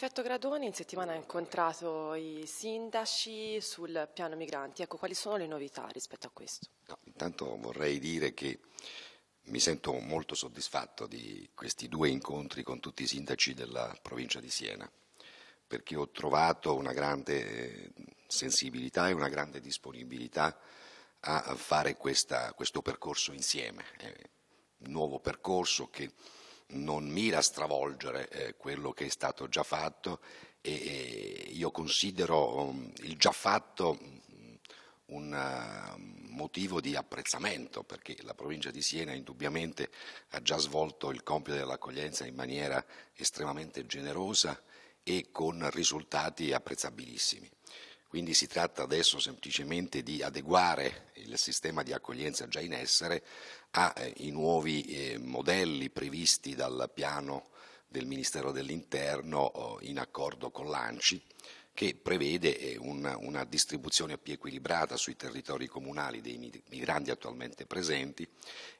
prefetto Gradoni in settimana ha incontrato i sindaci sul piano migranti. Ecco, quali sono le novità rispetto a questo? No, intanto vorrei dire che mi sento molto soddisfatto di questi due incontri con tutti i sindaci della provincia di Siena, perché ho trovato una grande eh, sensibilità e una grande disponibilità a fare questa, questo percorso insieme. È eh, un nuovo percorso che non mira a stravolgere eh, quello che è stato già fatto e, e io considero um, il già fatto mm, un uh, motivo di apprezzamento perché la provincia di Siena indubbiamente ha già svolto il compito dell'accoglienza in maniera estremamente generosa e con risultati apprezzabilissimi. Quindi si tratta adesso semplicemente di adeguare il sistema di accoglienza già in essere ai eh, nuovi eh, modelli previsti dal piano del Ministero dell'Interno oh, in accordo con l'ANCI che prevede eh, una, una, distribuzione più equilibrata sui territori comunali dei migranti attualmente presenti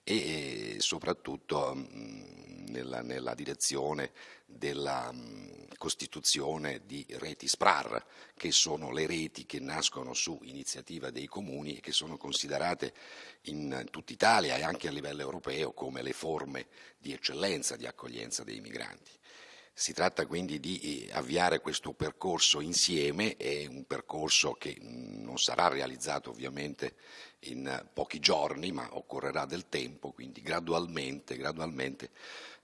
e soprattutto mm, nella, nella direzione della mm, costituzione di reti SPRAR, che sono le reti che nascono su iniziativa dei comuni e che sono considerate in tutta Italia e anche a livello europeo come le forme di eccellenza di accoglienza dei migranti. Si tratta quindi di eh, avviare questo percorso insieme, è un percorso che mm, non sarà realizzato ovviamente in pochi giorni, ma occorrerà del tempo, quindi gradualmente, gradualmente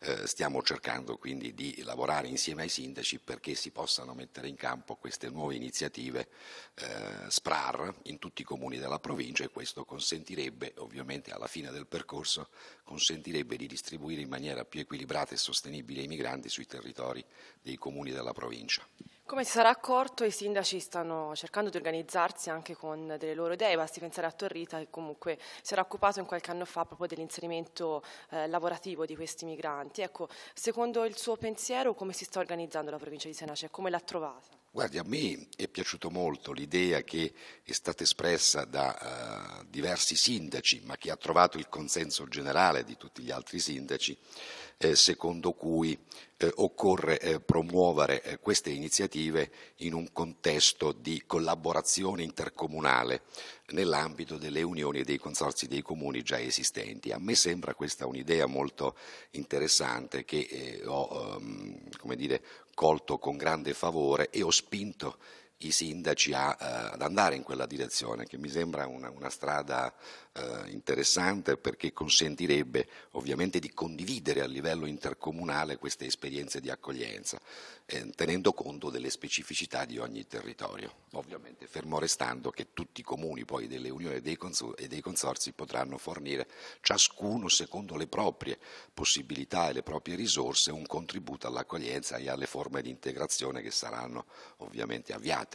eh, stiamo cercando quindi di lavorare insieme ai sindaci perché si possano mettere in campo queste nuove iniziative eh, SPRAR in tutti i comuni della provincia e questo consentirebbe ovviamente alla fine del percorso di distribuire in maniera più equilibrata e sostenibile i migranti sui territori dei comuni della provincia. Come si sarà accorto, i sindaci stanno cercando di organizzarsi anche con delle loro idee, basti pensare a Torrita che comunque si era occupato in qualche anno fa proprio dell'inserimento eh, lavorativo di questi migranti. Ecco, secondo il suo pensiero come si sta organizzando la provincia di Senace come l'ha trovata? Guardi, a me è piaciuta molto l'idea che è stata espressa da... Eh, diversi sindaci, ma che ha trovato il consenso generale di tutti gli altri sindaci, eh, secondo cui eh, occorre eh, promuovere eh, queste iniziative in un contesto di collaborazione intercomunale nell'ambito delle unioni e dei consorzi dei comuni già esistenti. A me sembra questa un'idea molto interessante che eh, ho ehm, dire, colto con grande favore e ho spinto i sindaci a, eh, ad andare in quella direzione, che mi sembra una, una strada eh, interessante perché consentirebbe ovviamente di condividere a livello intercomunale queste esperienze di accoglienza, eh, tenendo conto delle specificità di ogni territorio, ovviamente fermo restando che tutti i comuni poi delle unioni e dei, consor- e dei consorzi potranno fornire ciascuno secondo le proprie possibilità e le proprie risorse un contributo all'accoglienza e alle forme di integrazione che saranno ovviamente avviate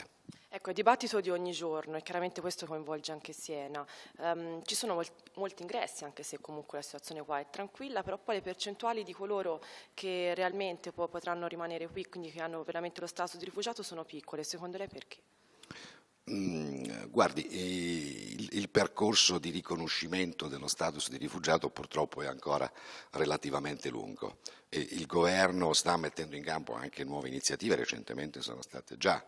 Ecco, è dibattito di ogni giorno e chiaramente questo coinvolge anche Siena. Um, ci sono mol- molti ingressi, anche se comunque la situazione qua è tranquilla, però poi le percentuali di coloro che realmente po- potranno rimanere qui, quindi che hanno veramente lo status di rifugiato, sono piccole. Secondo lei perché? Mm, guardi, il, percorso di riconoscimento dello status di rifugiato purtroppo è ancora relativamente lungo il governo sta mettendo in campo anche nuove iniziative, recentemente sono state già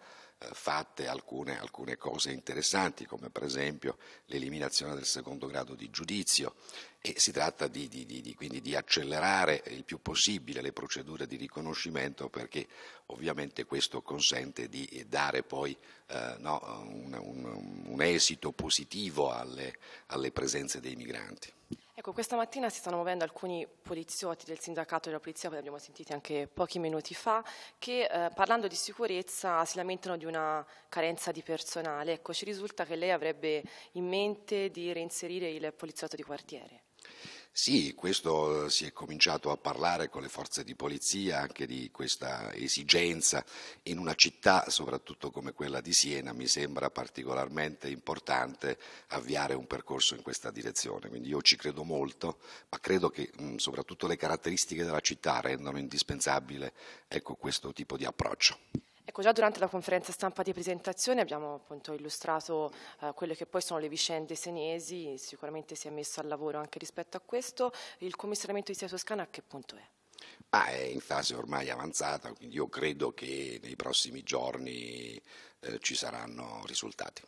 fatte alcune, alcune cose interessanti, come per esempio l'eliminazione del secondo grado di giudizio e si tratta di, di, di, quindi di accelerare il più possibile le procedure di riconoscimento perché ovviamente questo consente di dare poi eh, no, un, un, un, esito positivo alle, alle presenze dei migranti. Ecco, questa mattina si stanno muovendo alcuni poliziotti del sindacato della polizia, poi abbiamo sentito anche pochi minuti fa, che eh, parlando di sicurezza si lamentano di una carenza di personale. Ecco, ci risulta che lei avrebbe in mente di reinserire il poliziotto di quartiere. Sì, questo eh, si è cominciato a parlare con le forze di polizia anche di questa esigenza in una città, soprattutto come quella di Siena, mi sembra particolarmente importante avviare un percorso in questa direzione. Quindi io ci credo molto, ma credo che mh, mm, soprattutto le caratteristiche della città rendano indispensabile ecco, questo tipo di approccio. Ecco, già durante la conferenza stampa di presentazione abbiamo appunto illustrato eh, quelle che poi sono le vicende senesi, sicuramente si è messo al lavoro anche rispetto a questo. Il commissariamento di Sia Toscana a che punto è? Ah, è in fase ormai avanzata, quindi io credo che nei prossimi giorni eh, ci saranno risultati.